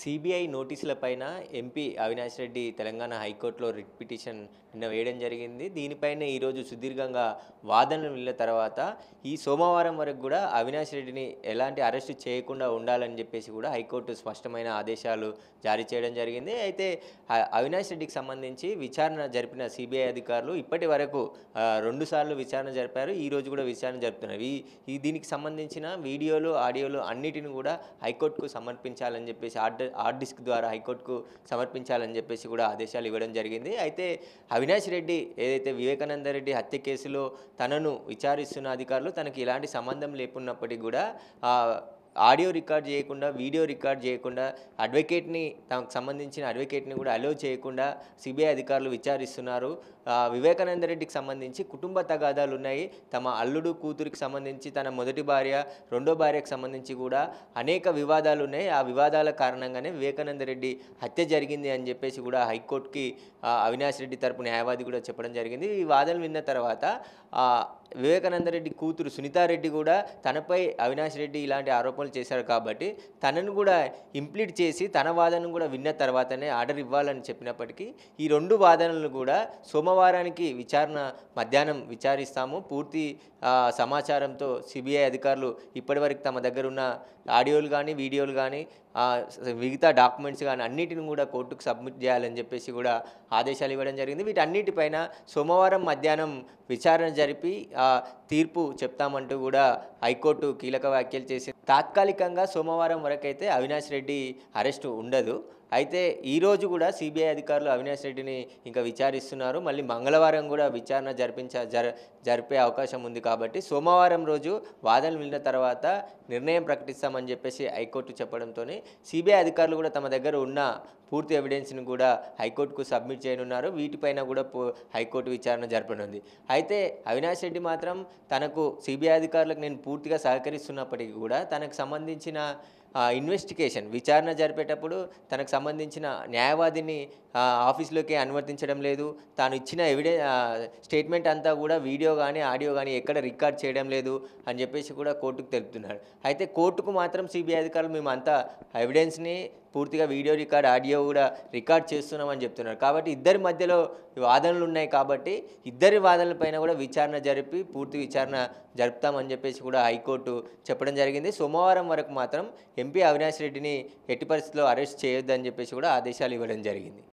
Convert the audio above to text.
CBI నోటీసులపైన MP Avinash Reddy Telangana హైకోర్టులో writ petition నిన్న వేయడం జరిగింది దీనిపైన ఈరోజు సుదీర్ఘంగా వాదనలు వెళ్ళిన తర్వాత ఈ సోమవారం వరకు కూడా అవినాష్ రెడ్డిని ఎలాంటి అరెస్టు చేయకుండా ఉండాలని చెప్పేసి కూడా హైకోర్టు స్పష్టమైన ఆదేశాలు జారీ చేయడం జరిగింది అయితే అవినాష్ రెడ్డికి సంబంధించి విచారణ జరిపిన సిబిఐ అధికారులు ఇప్పటి వరకు రెండుసార్లు విచారణ జరిపారు ఈరోజు కూడా విచారణ జరుపుతున్నారు ఈ దీనికి సంబంధించిన వీడియోలు ఆడియోలు అన్నిటిని కూడా హైకోర్టుకు సమర్పించాలని చెప్పేసి ఆర్డర్ హార్డ్ డిస్క్ ద్వారా హైకోర్టుకు సమర్పించాలని చెప్పేసి కూడా ఆదేశాలు ఇవ్వడం జరిగింది అయితే అవినాష్ రెడ్డి ఏదైతే వివేకానంద రెడ్డి హత్య కేసులో తనను విచారిస్తున్న అధికారులు తనకి ఇలాంటి సంబంధం లేకున్నప్పటికీ కూడా ఆడియో రికార్డ్ చేయకుండా వీడియో రికార్డ్ చేయకుండా అడ్వకేట్ని తమకు సంబంధించిన అడ్వకేట్ని కూడా అలో చేయకుండా సిబిఐ అధికారులు విచారిస్తున్నారు వివేకానంద రెడ్డికి సంబంధించి కుటుంబ తగాదాలు ఉన్నాయి తమ అల్లుడు కూతురికి సంబంధించి తన మొదటి భార్య రెండో భార్యకు సంబంధించి కూడా అనేక వివాదాలు ఉన్నాయి ఆ వివాదాల కారణంగానే వివేకానంద రెడ్డి హత్య జరిగింది అని చెప్పేసి కూడా హైకోర్టుకి అవినాష్ రెడ్డి తరపు న్యాయవాది కూడా చెప్పడం జరిగింది ఈ వాదనలు విన్న తర్వాత వివేకానందరెడ్డి కూతురు సునీతారెడ్డి కూడా తనపై అవినాష్ రెడ్డి ఇలాంటి ఆరోపణలు చేశారు కాబట్టి తనను కూడా ఇంప్లీట్ చేసి తన వాదనను కూడా విన్న తర్వాతనే ఆర్డర్ ఇవ్వాలని చెప్పినప్పటికీ ఈ రెండు వాదనలు కూడా సోమవారానికి విచారణ మధ్యాహ్నం విచారిస్తాము పూర్తి సమాచారంతో సిబిఐ అధికారులు ఇప్పటివరకు తమ దగ్గర ఉన్న ఆడియోలు కానీ వీడియోలు కానీ మిగతా డాక్యుమెంట్స్ కానీ అన్నిటిని కూడా కోర్టుకు సబ్మిట్ చేయాలని చెప్పేసి కూడా ఆదేశాలు ఇవ్వడం జరిగింది వీటన్నిటిపైన సోమవారం మధ్యాహ్నం విచారణ జరిపి తీర్పు చెప్తామంటూ కూడా హైకోర్టు కీలక వ్యాఖ్యలు చేసింది తాత్కాలికంగా సోమవారం వరకైతే అవినాష్ రెడ్డి అరెస్టు ఉండదు అయితే ఈరోజు కూడా సిబిఐ అధికారులు అవినాష్ రెడ్డిని ఇంకా విచారిస్తున్నారు మళ్ళీ మంగళవారం కూడా విచారణ జరిపించ జర జరిపే అవకాశం ఉంది కాబట్టి సోమవారం రోజు వాదనలు వెళ్ళిన తర్వాత నిర్ణయం ప్రకటిస్తామని చెప్పేసి హైకోర్టు చెప్పడంతో సిబిఐ అధికారులు కూడా తమ దగ్గర ఉన్న పూర్తి ఎవిడెన్స్ని కూడా హైకోర్టుకు సబ్మిట్ చేయనున్నారు వీటిపైన కూడా హైకోర్టు విచారణ జరపనుంది అయితే అవినాష్ రెడ్డి మాత్రం తనకు సిబిఐ అధికారులకు నేను పూర్తిగా సహకరిస్తున్నప్పటికీ కూడా తనకు సంబంధించిన ఇన్వెస్టిగేషన్ విచారణ జరిపేటప్పుడు తనకు సంబంధించిన న్యాయవాదిని ఆఫీస్లోకి అనువర్తించడం లేదు తాను ఇచ్చిన ఎవిడే స్టేట్మెంట్ అంతా కూడా వీడియో కానీ ఆడియో కానీ ఎక్కడ రికార్డ్ చేయడం లేదు అని చెప్పేసి కూడా కోర్టుకు తెలుపుతున్నాడు అయితే కోర్టుకు మాత్రం సిబిఐ అధికారులు మేమంతా ఎవిడెన్స్ని పూర్తిగా వీడియో రికార్డ్ ఆడియో కూడా రికార్డ్ చేస్తున్నామని చెప్తున్నారు కాబట్టి ఇద్దరి మధ్యలో వాదనలు ఉన్నాయి కాబట్టి ఇద్దరి వాదనలపైన కూడా విచారణ జరిపి పూర్తి విచారణ జరుపుతామని చెప్పేసి కూడా హైకోర్టు చెప్పడం జరిగింది సోమవారం వరకు మాత్రం ఎంపీ అవినాష్ రెడ్డిని ఎట్టి పరిస్థితుల్లో అరెస్ట్ చేయొద్దని చెప్పేసి కూడా ఆదేశాలు ఇవ్వడం జరిగింది